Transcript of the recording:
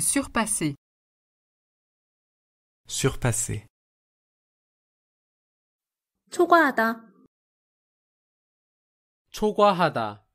surpassé surpassé sur passer